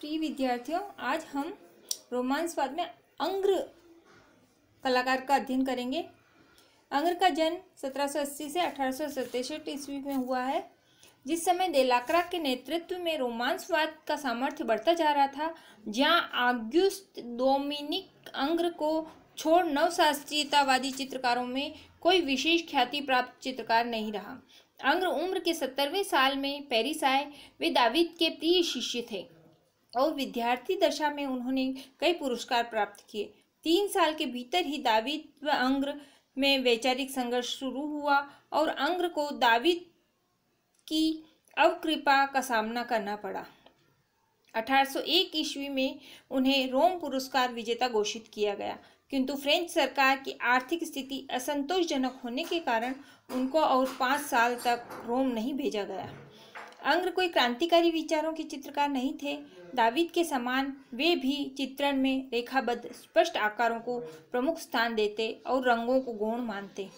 प्रिय विद्यार्थियों आज हम रोमांसवाद में अंग्र कलाकार का अध्ययन करेंगे अंग्र का जन्म 1780 से अठारह ईस्वी में हुआ है जिस समय देलाकरा के नेतृत्व में रोमांसवाद का सामर्थ्य बढ़ता जा रहा था जहाँ आग्युस्त डोमिनिक अंग्र को छोड़ नवशास्त्रीयतावादी चित्रकारों में कोई विशेष ख्याति प्राप्त चित्रकार नहीं रहा अंग्र उम्र के सत्तरवें साल में पेरिस आए वे दाविद के प्रिय शिष्य थे और विद्यार्थी दशा में उन्होंने कई पुरस्कार प्राप्त किए तीन साल के भीतर ही दावित व अंग्र में वैचारिक संघर्ष शुरू हुआ और अंग्र को दावित की अवकृपा का सामना करना पड़ा 1801 ईस्वी में उन्हें रोम पुरस्कार विजेता घोषित किया गया किंतु फ्रेंच सरकार की आर्थिक स्थिति असंतोषजनक होने के कारण उनको और पाँच साल तक रोम नहीं भेजा गया अंग्र कोई क्रांतिकारी विचारों के चित्रकार नहीं थे दाविद के समान वे भी चित्रण में रेखाबद्ध स्पष्ट आकारों को प्रमुख स्थान देते और रंगों को गौण मानते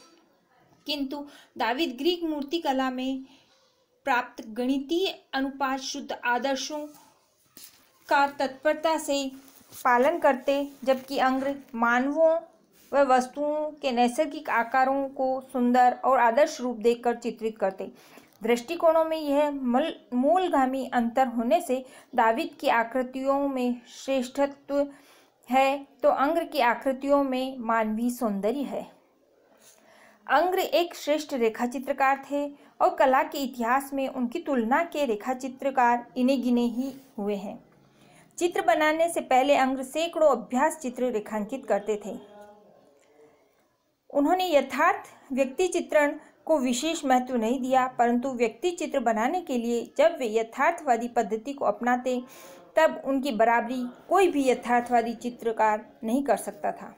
किंतु दाविद ग्रीक मूर्तिकला में प्राप्त गणितीय अनुपात शुद्ध आदर्शों का तत्परता से पालन करते जबकि अंग्र मानवों व वस्तुओं के नैसर्गिक आकारों को सुंदर और आदर्श रूप देकर चित्रित करते दृष्टिकोणों में यह मूलगामी अंतर होने से दाविद की आकृतियों में श्रेष्ठत्व है तो अंग्र की आकृतियों में मानवीय सौंदर्य है अंग्र एक श्रेष्ठ रेखाचित्रकार थे और कला के इतिहास में उनकी तुलना के रेखाचित्रकार इन्हें गिने ही हुए हैं चित्र बनाने से पहले अंग्र सैकड़ों अभ्यास चित्र रेखांकित करते थे उन्होंने यथार्थ व्यक्ति चित्रण को विशेष महत्व नहीं दिया परंतु व्यक्ति चित्र बनाने के लिए जब वे यथार्थवादी पद्धति को अपनाते तब उनकी बराबरी कोई भी यथार्थवादी चित्रकार नहीं कर सकता था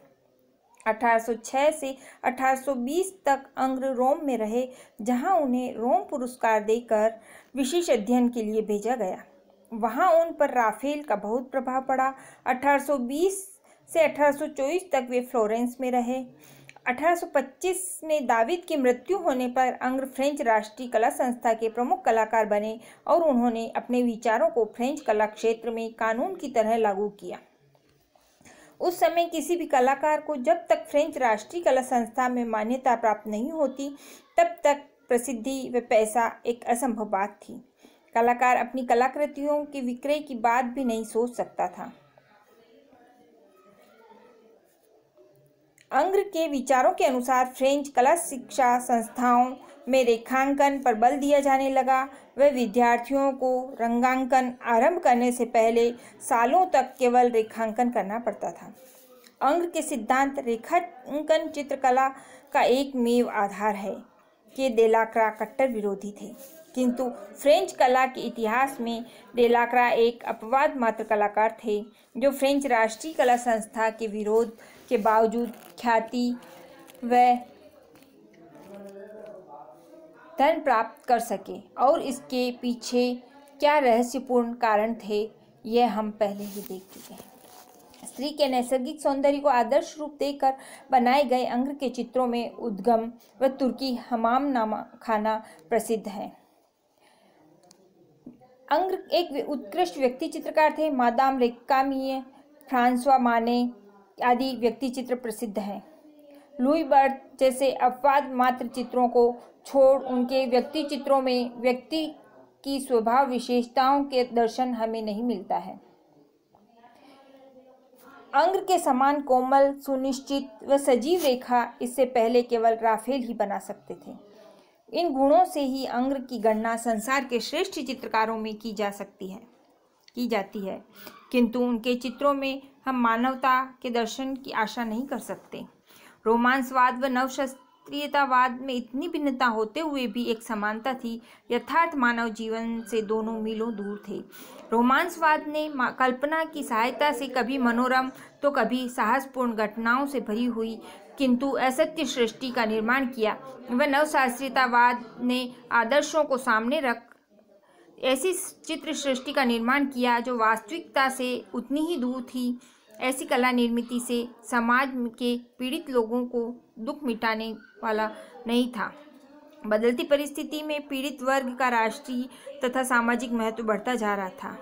1806 से 1820 तक अंग्र रोम में रहे जहां उन्हें रोम पुरस्कार देकर विशेष अध्ययन के लिए भेजा गया वहां उन पर राफेल का बहुत प्रभाव पड़ा 1820 से 1824 तक वे फ्लोरेंस में रहे 1825 में दाविद की मृत्यु होने पर अंग्र फ्रेंच राष्ट्रीय कला संस्था के प्रमुख कलाकार बने और उन्होंने अपने विचारों को फ्रेंच कला क्षेत्र में कानून की तरह लागू किया उस समय किसी भी कलाकार को जब तक फ्रेंच राष्ट्रीय कला संस्था में मान्यता प्राप्त नहीं होती तब तक प्रसिद्धि व पैसा एक असंभव बात थी कलाकार अपनी कलाकृतियों के विक्रय की बात भी नहीं सोच सकता था अंग्र के विचारों के अनुसार फ्रेंच कला शिक्षा संस्थाओं में रेखांकन पर बल दिया जाने लगा वह विद्यार्थियों को रंगांकन आरंभ करने से पहले सालों तक केवल रेखांकन करना पड़ता था अंग्र के सिद्धांत रेखांकन चित्रकला का एक मेव आधार है कि डेलाक्रा कट्टर विरोधी थे किंतु फ्रेंच कला के इतिहास में डेलाक्रा एक अपवाद मात्र कलाकार थे जो फ्रेंच राष्ट्रीय कला संस्था के विरोध के बावजूद ख्याति व धन प्राप्त कर सके और इसके पीछे क्या रहस्यपूर्ण कारण थे यह हम पहले ही देख चुके हैं स्त्री के नैसर्गिक सौंदर्य को आदर्श रूप देकर बनाए गए अंग के चित्रों में उद्गम व तुर्की हमाम नामा खाना प्रसिद्ध है अंग्र एक उत्कृष्ट व्यक्ति चित्रकार थे मादाम रेक्कामिए फ्रांसवा माने आदि व्यक्ति चित्र प्रसिद्ध हैं लुई बर्थ जैसे अपवाद मात्र चित्रों को छोड़ उनके व्यक्ति चित्रों में व्यक्ति की स्वभाव विशेषताओं के दर्शन हमें नहीं मिलता है अंग के समान कोमल सुनिश्चित व सजीव रेखा इससे पहले केवल राफेल ही बना सकते थे इन गुणों से ही अंग की गणना संसार के श्रेष्ठ चित्रकारों में की जा सकती है की जाती है किंतु उनके चित्रों में हम मानवता के दर्शन की आशा नहीं कर सकते रोमांसवाद व नवशास्त्रीयतावाद में इतनी भिन्नता होते हुए भी एक समानता थी यथार्थ मानव जीवन से दोनों मीलों दूर थे रोमांसवाद ने कल्पना की सहायता से कभी मनोरम तो कभी साहसपूर्ण घटनाओं से भरी हुई किंतु असत्य सृष्टि का निर्माण किया वह नवशास्त्रीयतावाद ने आदर्शों को सामने रख ऐसी चित्र सृष्टि का निर्माण किया जो वास्तविकता से उतनी ही दूर थी ऐसी कला निर्मित से समाज के पीड़ित लोगों को दुख मिटाने वाला नहीं था बदलती परिस्थिति में पीड़ित वर्ग का राष्ट्रीय तथा सामाजिक महत्व बढ़ता जा रहा था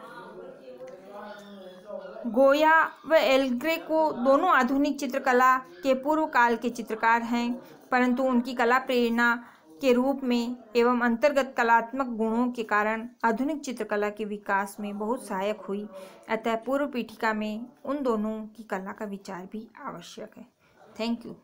गोया व एलग्रे को दोनों आधुनिक चित्रकला के पूर्व काल के चित्रकार हैं परंतु उनकी कला प्रेरणा के रूप में एवं अंतर्गत कलात्मक गुणों के कारण आधुनिक चित्रकला के विकास में बहुत सहायक हुई अतः पूर्व पीठिका में उन दोनों की कला का विचार भी आवश्यक है थैंक यू